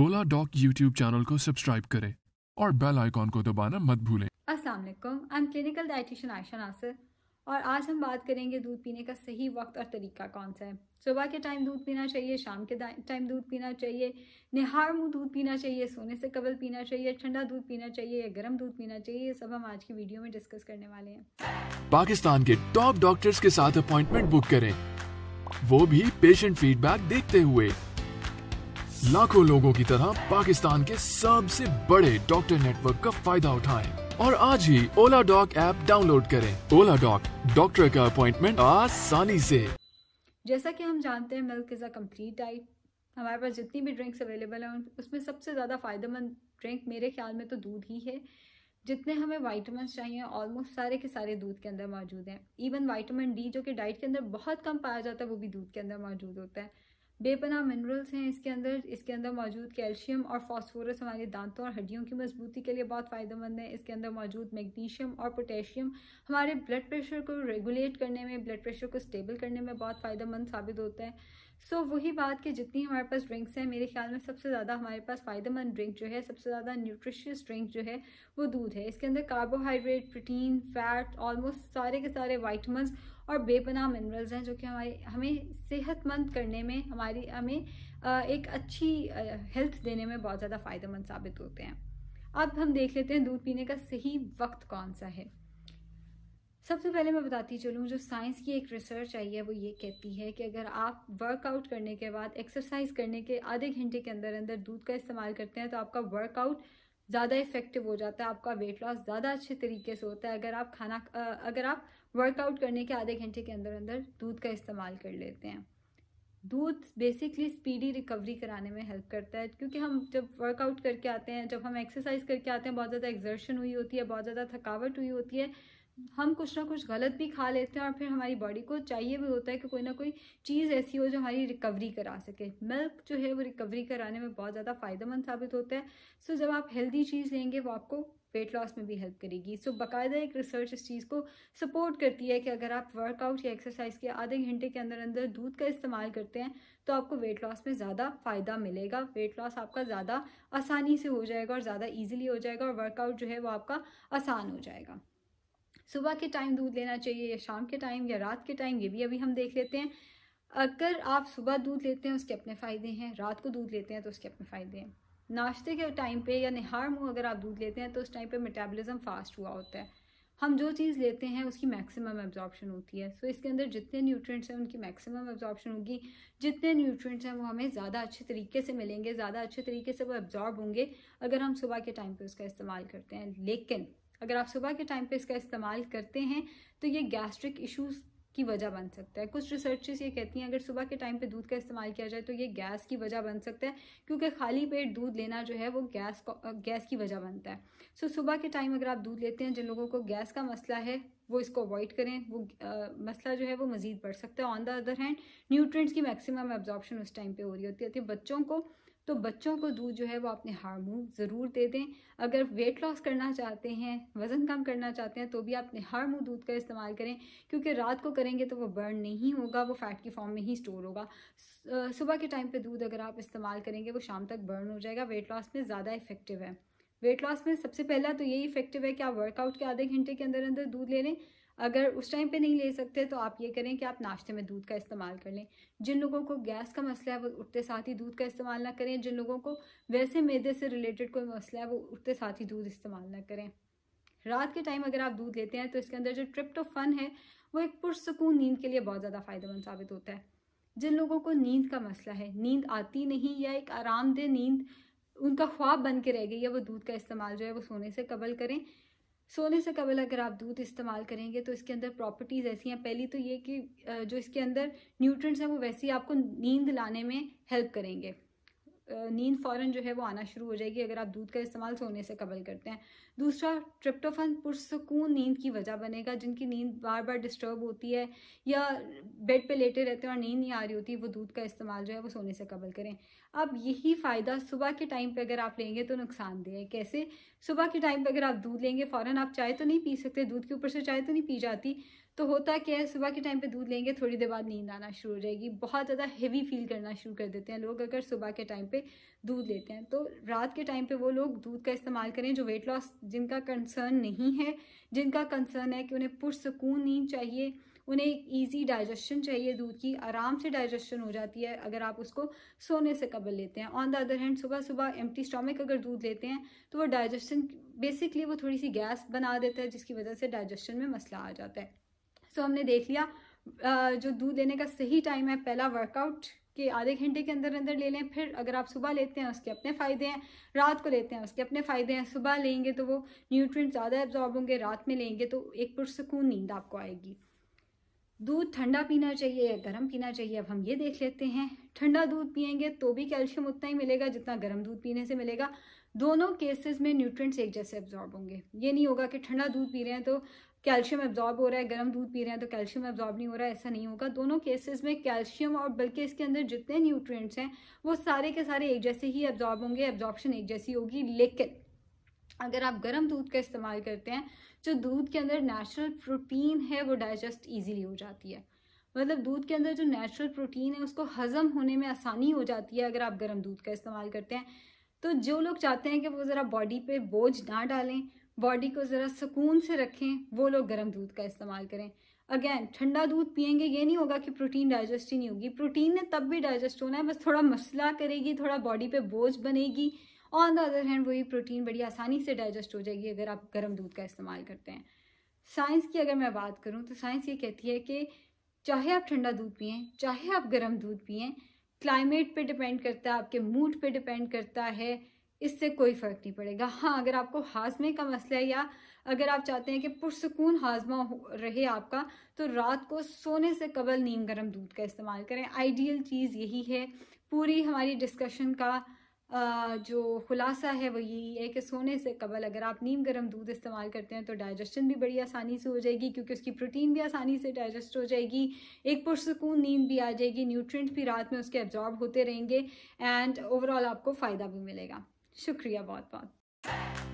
ओला Oladoc YouTube channel को subscribe करें और बेल आइकॉन को दबाना मत भूलें अस्सलाम वालेकुम I am clinical dietitian Ayesha Nasir और आज हम बात करेंगे दूध पीने का सही वक्त और तरीका कौन सा है सुबह के टाइम दूध पीना चाहिए शाम के टाइम दूध पीना चाहिए निहार मुँह दूध पीना चाहिए सोने से कबल पीना चाहिए ठंडा दूध पीना चाहिए या गर्म दूध पीना चाहिए ये सब हम आज की वीडियो में डिस्कस करने वाले हैं पाकिस्तान के टॉप डॉक्टर्स के साथ अपॉइंटमेंट बुक करें वो भी पेशेंट फीडबैक देखते हुए लाखों लोगों की तरह पाकिस्तान के सबसे बड़े डॉक्टर नेटवर्क का फायदा उठाएं और आज ही ओला डॉक ऐप डाउनलोड करें ओला डॉक डॉक्टर का अपॉइंटमेंट आसानी से जैसा कि हम जानते हैं milk is a complete diet हमारे पास जितनी भी ड्रिंक्स अवेलेबल हैं उसमें सबसे ज़्यादा फ़ायदेमंद ड्रिंक मेरे ख्याल में तो दूध ही है जितने हमें वाइटमिन चाहिए ऑलमोस्ट सारे के सारे दूध के अंदर मौजूद हैं इवन वाइटामिन डी जो कि डाइट के अंदर बहुत कम पाया जाता है वो भी दूध के अंदर मौजूद होता है बेपना मिनरल्स हैं इसके अंदर इसके अंदर मौजूद कैल्शियम और फास्फोरस हमारे दांतों और हड्डियों की मजबूती के लिए बहुत फ़ायदेमंद है इसके अंदर मौजूद मैग्नीशियम और पोटेशियम हमारे ब्लड प्रेशर को रेगुलेट करने में ब्लड प्रेशर को स्टेबल करने में बहुत फ़ायदेमंद साबित होता है सो so, वही बात कि जितनी हमारे पास ड्रिंक्स हैं मेरे ख्याल में सबसे ज़्यादा हमारे पास फ़ायदेमंद ड्रिंक जो है सबसे ज़्यादा न्यूट्रिशियस ड्रिंक जो है वो दूध है इसके अंदर कार्बोहाइड्रेट प्रोटीन फैट ऑलमोस्ट सारे के सारे वाइटमस और बेपनाह मिनरल्स हैं जो कि हमारे हमें सेहतमंद करने में हमारी हमें एक अच्छी हेल्थ देने में बहुत ज़्यादा फ़ायदेमंद साबित होते हैं अब हम देख लेते हैं दूध पीने का सही वक्त कौन सा है सबसे पहले मैं बताती चलूँ जो साइंस की एक रिसर्च आई है वो ये कहती है कि अगर आप वर्कआउट करने के बाद एक्सरसाइज करने के आधे घंटे के अंदर अंदर दूध का इस्तेमाल करते हैं तो आपका वर्कआउट ज़्यादा इफेक्टिव हो जाता है आपका वेट लॉस ज़्यादा अच्छे तरीके से होता है अगर आप खाना अगर आप वर्कआउट करने के आधे घंटे के अंदर अंदर दूध का इस्तेमाल कर लेते हैं दूध बेसिकली स्पीडी रिकवरी कराने में हेल्प करता है क्योंकि हम जब वर्कआउट करके आते हैं जब हम एक्सरसाइज करके आते हैं बहुत ज़्यादा एक्जर्शन हुई होती है बहुत ज़्यादा थकावट हुई होती है हम कुछ ना कुछ गलत भी खा लेते हैं और फिर हमारी बॉडी को चाहिए भी होता है कि कोई ना कोई चीज़ ऐसी हो जो हमारी रिकवरी करा सके मिल्क जो है वो रिकवरी कराने में बहुत ज़्यादा फ़ायदेमंद साबित होता है सो जब आप हेल्दी चीज़ लेंगे वो आपको वेट लॉस में भी हेल्प करेगी सो बाकायदा एक रिसर्च इस चीज़ को सपोर्ट करती है कि अगर आप वर्कआउट या एक्सरसाइज के आधे घंटे के अंदर अंदर दूध का इस्तेमाल करते हैं तो आपको वेट लॉस में ज़्यादा फ़ायदा मिलेगा वेट लॉस आपका ज़्यादा आसानी से हो जाएगा और ज़्यादा ईजिली हो जाएगा और वर्कआउट जो है वो आपका आसान हो जाएगा सुबह के टाइम दूध लेना चाहिए या शाम के टाइम या रात के टाइम ये भी अभी हम देख लेते हैं अगर आप सुबह दूध लेते हैं उसके अपने फ़ायदे हैं रात को दूध लेते हैं तो उसके अपने फ़ायदे हैं नाश्ते के टाइम पे या निहार मुँह अगर आप दूध लेते हैं तो उस टाइम पे मेटाबॉलिज्म फास्ट हुआ होता है हम जो चीज़ लेते हैं उसकी मैक्सिमम एब्जॉर्प्शन होती है सो so, इसके अंदर जितने न्यूट्रिएंट्स हैं उनकी मैक्सिमम एब्जॉर्प्शन होगी जितने न्यूट्रिएंट्स हैं वो हमें ज़्यादा अच्छे तरीके से मिलेंगे ज़्यादा अच्छे तरीके से वो एब्जॉर्ब होंगे अगर हम सुबह के टाइम पे उसका इस्तेमाल करते हैं लेकिन अगर आप सुबह के टाइम पे इसका इस्तेमाल करते हैं तो ये गैस्ट्रिक इश्यूज़ की वजह बन सकता है कुछ रिसर्चेस ये कहती हैं अगर सुबह के टाइम पे दूध का इस्तेमाल किया जाए तो ये गैस की वजह बन सकता है क्योंकि खाली पेट दूध लेना जो है वो गैस गैस की वजह बनता है सो so, सुबह के टाइम अगर आप दूध लेते हैं जिन लोगों को गैस का मसला है वो इसको अवॉइड करें वो आ, मसला जो है वो मज़ीद बढ़ सकता है on the other hand nutrients की मैक्सिमम एब्जॉर्बन उस टाइम पे हो रही होती है बच्चों को तो बच्चों को दूध जो है वो अपने हारमोन ज़रूर दे दें अगर वेट लॉस करना चाहते हैं वज़न कम करना चाहते हैं तो भी अपने मुँह दूध का इस्तेमाल करें क्योंकि रात को करेंगे तो वो बर्न नहीं होगा वो फ़ैट की फॉर्म में ही स्टोर होगा सुबह के टाइम पर दूध अगर आप इस्तेमाल करेंगे वो शाम तक बर्न हो जाएगा वेट लॉस में ज़्यादा इफेक्टिव है वेट लॉस में सबसे पहला तो यही इफेक्टिव है कि आप वर्कआउट के आधे घंटे के अंदर अंदर दूध ले लें अगर उस टाइम पे नहीं ले सकते तो आप ये करें कि आप नाश्ते में दूध का इस्तेमाल कर लें जिन लोगों को गैस का मसला है वो उठते साथ ही दूध का इस्तेमाल ना करें जिन लोगों को वैसे मैदे से रिलेटेड कोई मसला है वो उठते साथ ही दूध इस्तेमाल ना करें रात के टाइम अगर आप दूध लेते हैं तो इसके अंदर जो ट्रिप्टोफन है वो एक पुरसकून नींद के लिए बहुत ज़्यादा फ़ायदेमंद साबित होता है जिन लोगों को नींद का मसला है नींद आती नहीं या एक आरामदेह नींद उनका ख्वाब बन के रह गई है वो दूध का इस्तेमाल जो है वो सोने से कबल करें सोने से कबल अगर आप दूध इस्तेमाल करेंगे तो इसके अंदर प्रॉपर्टीज़ ऐसी हैं पहली तो ये कि जो इसके अंदर न्यूट्रंट्स हैं वो वैसे ही आपको नींद लाने में हेल्प करेंगे नींद फ़ौरन जो है वो आना शुरू हो जाएगी अगर आप दूध का इस्तेमाल सोने से कबल करते हैं दूसरा ट्रिप्टोफन पुरसकून नींद की वजह बनेगा जिनकी नींद बार बार डिस्टर्ब होती है या बेड पे लेटे रहते हैं और नींद नहीं आ रही होती वो दूध का इस्तेमाल जो है वो सोने से कबल करें अब यही फ़ायदा सुबह के टाइम पर अगर आप लेंगे तो नुकसानदेह है कैसे सुबह के टाइम पर अगर आप दूध लेंगे फ़ौरन आप चाय तो नहीं पी सकते दूध के ऊपर से चाय तो नहीं पी जाती तो होता क्या है सुबह के टाइम पे दूध लेंगे थोड़ी देर बाद नींद आना शुरू हो जाएगी बहुत ज़्यादा हेवी फील करना शुरू कर देते हैं लोग अगर सुबह के टाइम पे दूध लेते हैं तो रात के टाइम पे वो लोग दूध का इस्तेमाल करें जो वेट लॉस जिनका कंसर्न नहीं है जिनका कंसर्न है कि उन्हें पुरसकून नींद चाहिए उन्हें एक ईजी डाइजेशन चाहिए दूध की आराम से डाइजेशन हो जाती है अगर आप उसको सोने से कबल लेते हैं ऑन द अदर हैंड सुबह सुबह एम्प्टी स्टॉमिक अगर दूध लेते हैं तो वो डाइजेशन बेसिकली वो थोड़ी सी गैस बना देता है जिसकी वजह से डाइजेशन में मसला आ जाता है सो तो हमने देख लिया जो दूध लेने का सही टाइम है पहला वर्कआउट के आधे घंटे के अंदर अंदर ले लें फिर अगर आप सुबह लेते हैं उसके अपने फ़ायदे हैं रात को लेते हैं उसके अपने फ़ायदे हैं सुबह लेंगे तो वो न्यूट्रिएंट ज़्यादा एब्जॉर्ब होंगे रात में लेंगे तो एक पुरसकून नींद आपको आएगी दूध ठंडा पीना चाहिए या गर्म पीना चाहिए अब हम ये देख लेते हैं ठंडा दूध पियेंगे तो भी कैल्शियम उतना ही मिलेगा जितना गर्म दूध पीने से मिलेगा दोनों केसेस में न्यूट्रिएंट्स एक जैसे एब्जॉर्ब होंगे ये नहीं होगा कि ठंडा दूध पी रहे हैं तो कैल्शियम एब्जॉर्ब हो रहा है गर्म दूध पी रहे हैं तो कैल्शियम एब्जॉर्ब नहीं हो रहा है ऐसा नहीं होगा दोनों केसेस में कैल्शियम और बल्कि इसके अंदर जितने न्यूट्रिएंट्स हैं वो सारे के सारे एक जैसे ही एब्जॉर्ब होंगे एब्जॉर्प्शन एक जैसी होगी लेकिन अगर आप गर्म दूध का इस्तेमाल करते हैं जो दूध के अंदर नेचुरल प्रोटीन है वो डाइजेस्ट ईजिली हो जाती है मतलब दूध के अंदर जो नेचुरल प्रोटीन है उसको हजम होने में आसानी हो जाती है अगर आप गर्म दूध का इस्तेमाल करते हैं तो जो लोग चाहते हैं कि वो ज़रा बॉडी पे बोझ ना डालें बॉडी को ज़रा सुकून से रखें वो लोग गर्म दूध का इस्तेमाल करें अगेन ठंडा दूध पियेंगे ये नहीं होगा कि प्रोटीन डाइजेस्ट ही नहीं होगी प्रोटीन ने तब भी डाइजेस्ट होना है बस थोड़ा मसला करेगी थोड़ा बॉडी पे बोझ बनेगी ऑन द अदर हैंड वही प्रोटीन बड़ी आसानी से डाइजेस्ट हो जाएगी अगर आप गर्म दूध का इस्तेमाल करते हैं साइंस की अगर मैं बात करूँ तो साइंस ये कहती है कि चाहे आप ठंडा दूध पिए चाहे आप गर्म दूध पिए क्लाइमेट पर डिपेंड करता है आपके मूड पर डिपेंड करता है इससे कोई फ़र्क नहीं पड़ेगा हाँ अगर आपको हाजमे का मसला है या अगर आप चाहते हैं कि पुरसकून हाजमा रहे आपका तो रात को सोने से कबल नीम गर्म दूध का इस्तेमाल करें आइडियल चीज़ यही है पूरी हमारी डिस्कशन का जो खुलासा है वो यही है कि सोने से कबल अगर आप नीम गर्म दूध इस्तेमाल करते हैं तो डाइजेशन भी बड़ी आसानी से हो जाएगी क्योंकि उसकी प्रोटीन भी आसानी से डाइजेस्ट हो जाएगी एक पुरसकून नींद भी आ जाएगी न्यूट्रिएंट्स भी रात में उसके एब्जॉर्ब होते रहेंगे एंड ओवरऑल आपको फ़ायदा भी मिलेगा शुक्रिया बहुत बहुत